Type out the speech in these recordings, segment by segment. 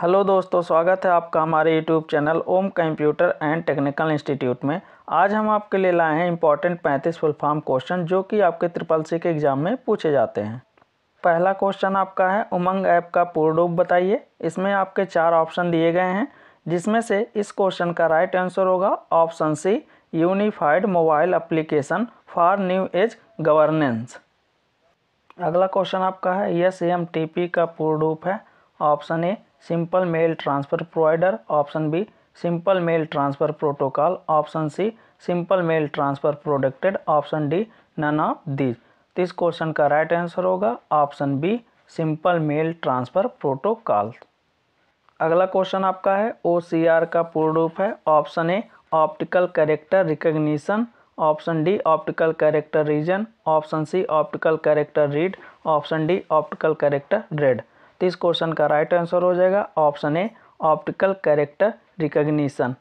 hello दोस्तों स्वागत है आपका हमारे YouTube channel Om computer and technical institute में आज हम आपके लिए लाए हैं इंपॉर्टेंट पैंतीस फुल फॉर्म क्वेश्चन जो कि आपके ट्रिपल सी के एग्ज़ाम में पूछे जाते हैं पहला क्वेश्चन आपका है उमंग ऐप का पूर्ण रूप बताइए इसमें आपके चार ऑप्शन दिए गए हैं जिसमें से इस क्वेश्चन का राइट आंसर होगा option C unified mobile application for new age governance अगला क्वेश्चन आपका है यस एम टी पी का पूर्ण रूप है option A simple mail transfer provider option B simple mail transfer protocol option C simple mail transfer protected option D none of these तो इस question का राइट आंसर होगा option B simple mail transfer protocol अगला question आपका है O का पूर्ण रूप है option A optical character recognition option D optical character region option C optical character read option D optical character red तो इस क्वेश्चन का राइट आंसर हो जाएगा option A optical character recognition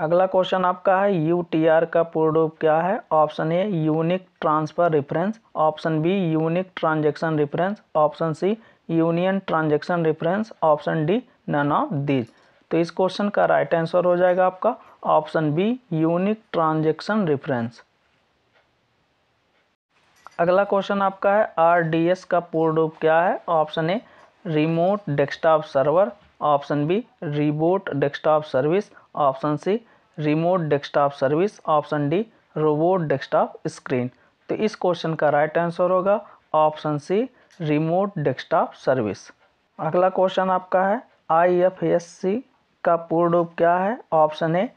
अगला क्वेश्चन आपका है यू टी आर का पूर्ण रूप क्या है option A unique transfer reference option B unique transaction reference option C union transaction reference option D none of these तो इस क्वेश्चन का राइट आंसर हो जाएगा आपका option B unique transaction reference अगला क्वेश्चन आपका है आर का पूर्ण रूप क्या है option A remote desktop server option B reboot desktop service option C remote desktop service option D robot desktop screen तो इस क्वेश्चन का राइट आंसर होगा option C remote desktop service अगला क्वेश्चन आपका है आईएफएससी का पूर्ण रूप क्या है option A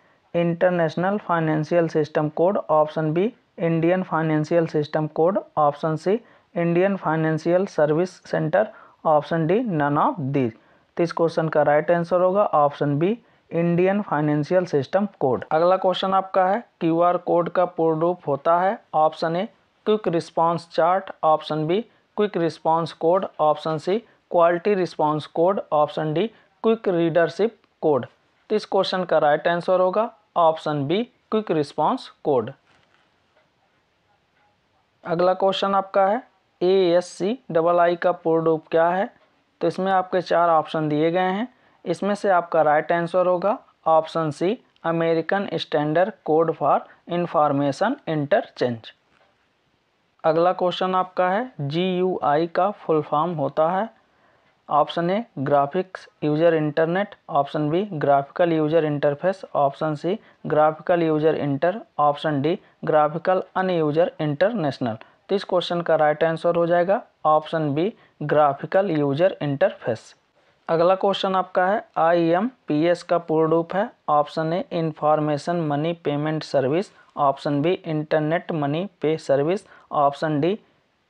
international financial system code option B Indian financial system code option C Indian financial service centre option D none of the तो इस क्वेश्चन का राइट आंसर होगा option B Indian financial system code अगला question आपका है QR code का पूर्ण रूप होता है option A quick response chart option B quick response code option C quality response code option D quick readership code तो इस क्वेश्चन का राइट आंसर होगा option B quick response code अगला क्वेश्चन आपका है ए एस सी डबल आई का पूर्ण रूप क्या है तो इसमें आपके चार ऑप्शन दिए गए हैं इसमें से आपका राइट आंसर होगा option C American standard code for information interchange अगला क्वेश्चन आपका है जी यू आई का फुल फॉर्म होता है option A graphics user internet option B graphical user interface option C graphical user inter option D graphical un user international तो इस question का right answer हो जाएगा option B graphical user interface अगला question आपका है आई एम पी एस का पूर्ण रूप है option A information money payment service option B internet money pay service option D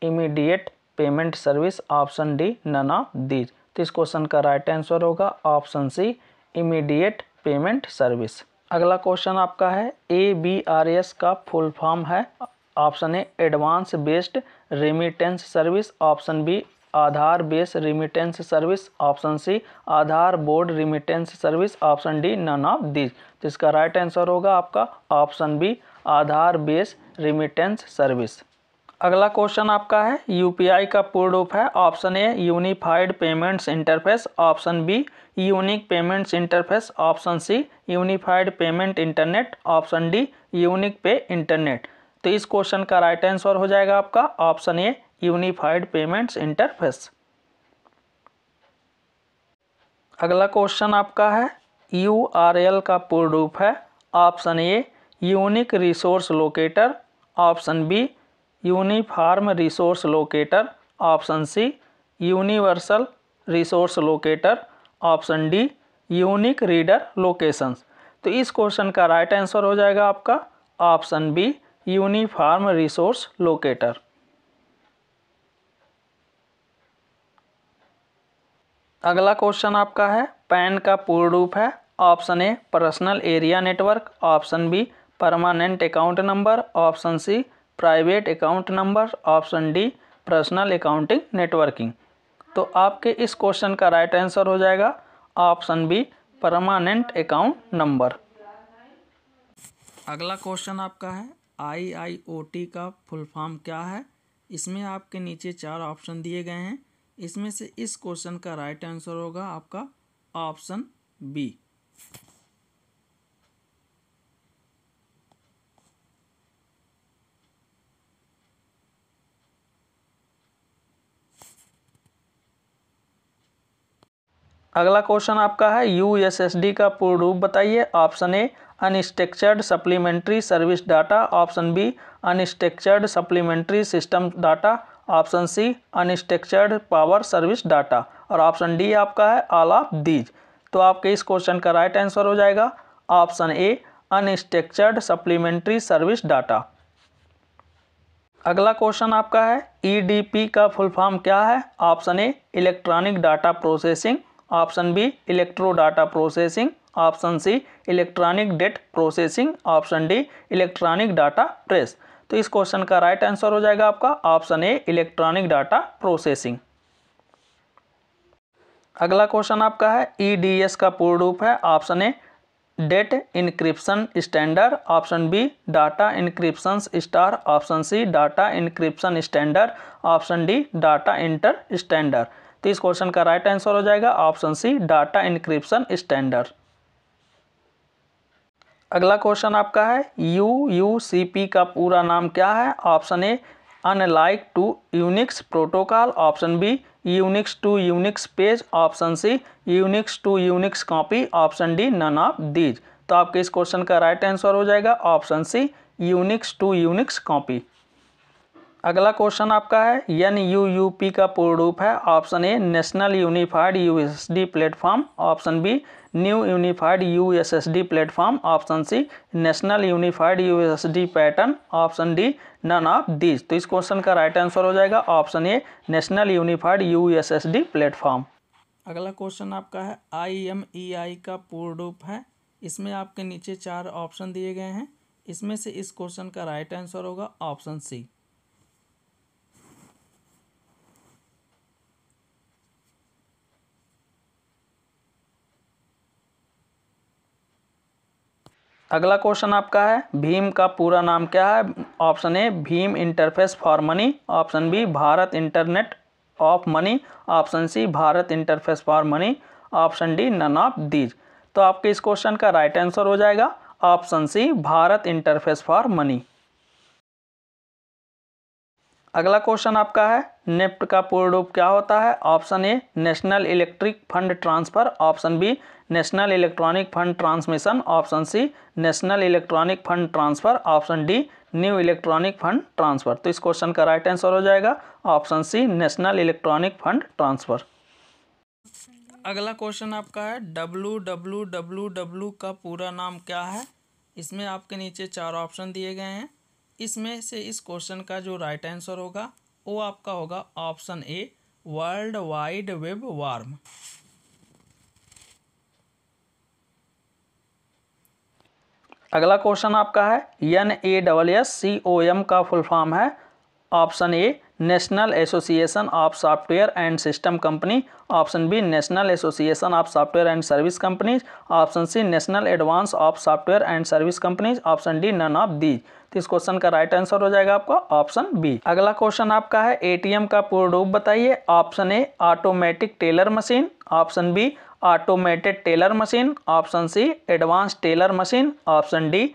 immediate payment service option D none of these तो इस question का राइट आंसर होगा option C immediate payment service अगला question आपका है A B R S का full form है option A advance based remittance service option B Aadhaar base remittance service option C Aadhaar board remittance service option D none of this तो इसका right answer होगा आपका option B Aadhaar base remittance service अगला question आपका है UPI का पूर्ण रूप है option A unified payments interface option B unique payments interface option C unified payment internet option D unique pay internet तो इस क्वेश्चन का राइट आंसर हो जाएगा आपका option A unified payments interface अगला क्वेश्चन आपका है यू आर एल का पूर्ण रूप है option A unique resource locator option B uniform resource locator option C universal resource locator option D unique reader locations तो इस क्वेश्चन का राइट आंसर हो जाएगा आपका option B uniform resource locator अगला क्वेश्चन आपका है पैन का पूर्ण रूप है option A personal area network option B permanent account number option C private account number option D personal accounting networking तो आपके इस क्वेश्चन का राइट आंसर हो जाएगा option B permanent account number अगला क्वेश्चन आपका है आईआईओटी का फुल फॉर्म क्या है इसमें आपके नीचे चार ऑप्शन दिए गए हैं इसमें से इस क्वेश्चन का राइट आंसर होगा आपका ऑप्शन बी अगला क्वेश्चन आपका है यू का पूर्ण रूप बताइए option A unstructured supplementary service data option B unstructured supplementary system data option C unstructured power service data और ऑप्शन डी आपका है ऑल ऑफ दीज तो आपके इस क्वेश्चन का राइट आंसर हो जाएगा option A unstructured supplementary service data अगला क्वेश्चन आपका है ईडीपी e का फुल फॉर्म क्या है option A electronic data processing option B electro data processing option C electronic date processing option D electronic data press तो इस question का right right answer हो जाएगा आपका option A electronic data processing अगला question आपका है ईडीएस e का पूर्ण रूप है option A date encryption standard option B data encryption star option C data encryption standard option D data inter standard तो इस क्वेश्चन का राइट आंसर हो जाएगा option C data encryption standard अगला क्वेश्चन आपका है यू यू सी पी का पूरा नाम क्या है option A unlike to Unix protocol option B Unix to Unix page option C Unix to Unix copy option D none of these तो आपके इस क्वेश्चन का राइट आंसर हो जाएगा option C Unix to Unix copy अगला question आपका है N you U P का पूर्ण रूप है option A national unified U S D platform option B new unified U S S D platform option C national unified U S D pattern option D none of this तो इस question का right answer हो जाएगा option A national unified U S S D platform अगला question आपका है I M E आई का पूर्ण रूप है इसमें आपके नीचे चार ऑप्शन दिए गए हैं इसमें से इस क्वेश्चन का राइट आंसर होगा ऑप्शन सी अगला क्वेश्चन आपका है भीम का पूरा नाम क्या है ऑप्शन ए भीम interface for money option B Bharat internet of money option C Bharat interface for money option D none of these तो आपके इस क्वेश्चन का राइट आंसर हो जाएगा option C Bharat interface for money अगला क्वेश्चन आपका है नेफ्ट का पूर्ण रूप क्या होता है option A national electric fund transfer option B national electronic fund transmission option C national electronic fund transfer option D new electronic fund transfer तो इस क्वेश्चन का राइट आंसर हो जाएगा option C national electronic fund transfer अगला question आपका है W W W W का पूरा नाम क्या है इसमें आपके नीचे चार ऑप्शन दिए गए हैं इसमें से इस क्वेश्चन का जो राइट आंसर होगा वो आपका होगा option A world wide web warm अगला क्वेश्चन आपका है N A double S C O M का फुल फॉर्म है option A national association of software and system company option B national association of software and service companies option C national advance of software and service companies option D none of these तो इस question का right answer हो जाएगा आपका option B अगला question आपका है ATM का पूर्ण रूप बताइए option A automatic teller machine option B automated teller machine option C advance teller machine option D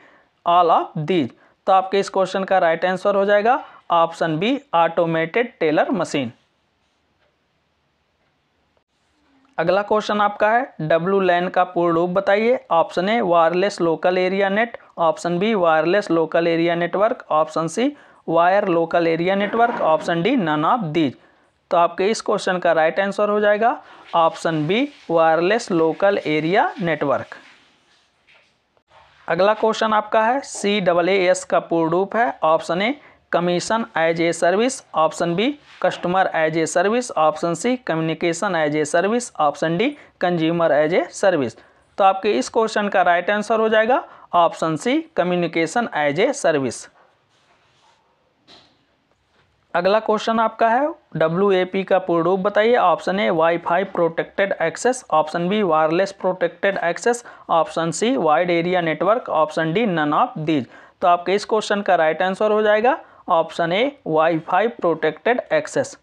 all of these तो आपके इस क्वेश्चन का राइट आंसर हो जाएगा option B automated teller machine अगला क्वेश्चन आपका है डब्ल्यू लैन का पूर्ण रूप बताइए option A wireless local area net option B wireless local area network option C wire local area network option D none of these तो आपके इस क्वेश्चन का राइट आंसर हो जाएगा option B wireless local area network अगला question आपका है C double A S का पूर्ण रूप है option A commission as a service option B customer as a service option C communication as a service option D consumer as a service तो आपके इस क्वेश्चन का राइट आंसर हो जाएगा option C communication as a service अगला question आपका है W A P का पूर्ण रूप बताइए option A wifi protected access option B wireless protected access option C wide area network option D none of these तो आपके इस क्वेश्चन का राइट आंसर हो जाएगा option A wifi protected access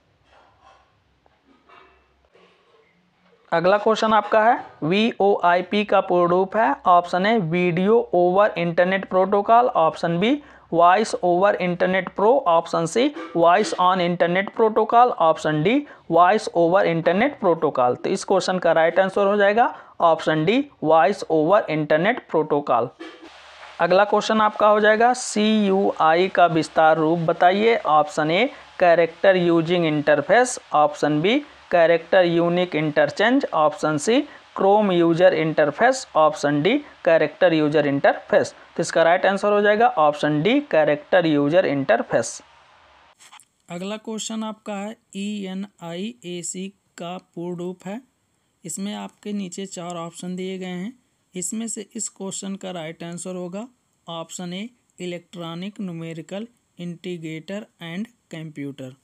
अगला क्वेश्चन आपका है वी ओ आई पी का पूर्ण रूप है option A video over internet protocol option B voice over internet pro option C voice on internet protocol option D voice over internet protocol तो इस question का राइट आंसर हो जाएगा option D voice over internet protocol अगला question आपका हो जाएगा सी you आई का विस्तार रूप बताइए option A character using interface option B character unique interchange option C chrome user interface option D character user interface तो इसका राइट आंसर हो जाएगा option D character user interface अगला क्वेश्चन आपका है ई एन आई ए सी का पूर्ण रूप है इसमें आपके नीचे चार ऑप्शन दिए गए हैं इसमें से इस क्वेश्चन का राइट आंसर होगा option A electronic numerical integrator and computer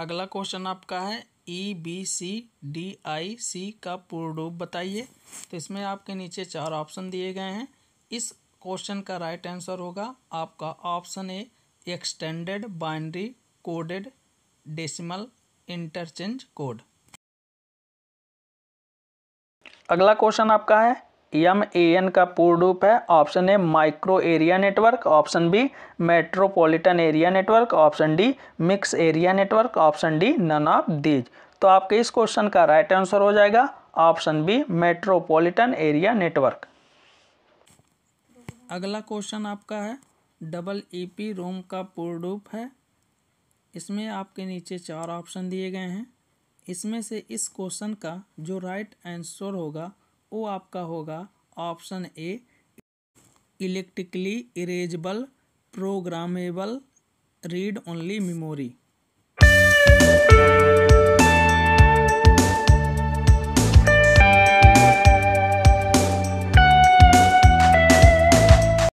अगला क्वेश्चन आपका है E B C D I सी का पूर्ण रूप बताइए तो इसमें आपके नीचे चार ऑप्शन दिए गए हैं इस क्वेश्चन का राइट आंसर होगा आपका option A extended binary coded decimal interchange code अगला क्वेश्चन आपका है एम ए एन का पूर्ण रूप है option A micro area network option B metropolitan area network option D mix area network option D none of these तो आपके इस क्वेश्चन का राइट right आंसर हो जाएगा option B metropolitan area network अगला क्वेश्चन आपका है डबल ई पी रोम का पूर्ण रूप है इसमें आपके नीचे चार ऑप्शन दिए गए हैं इसमें से इस क्वेश्चन का जो राइट आंसर होगा वो आपका होगा option A electrically erasable programmable read only memory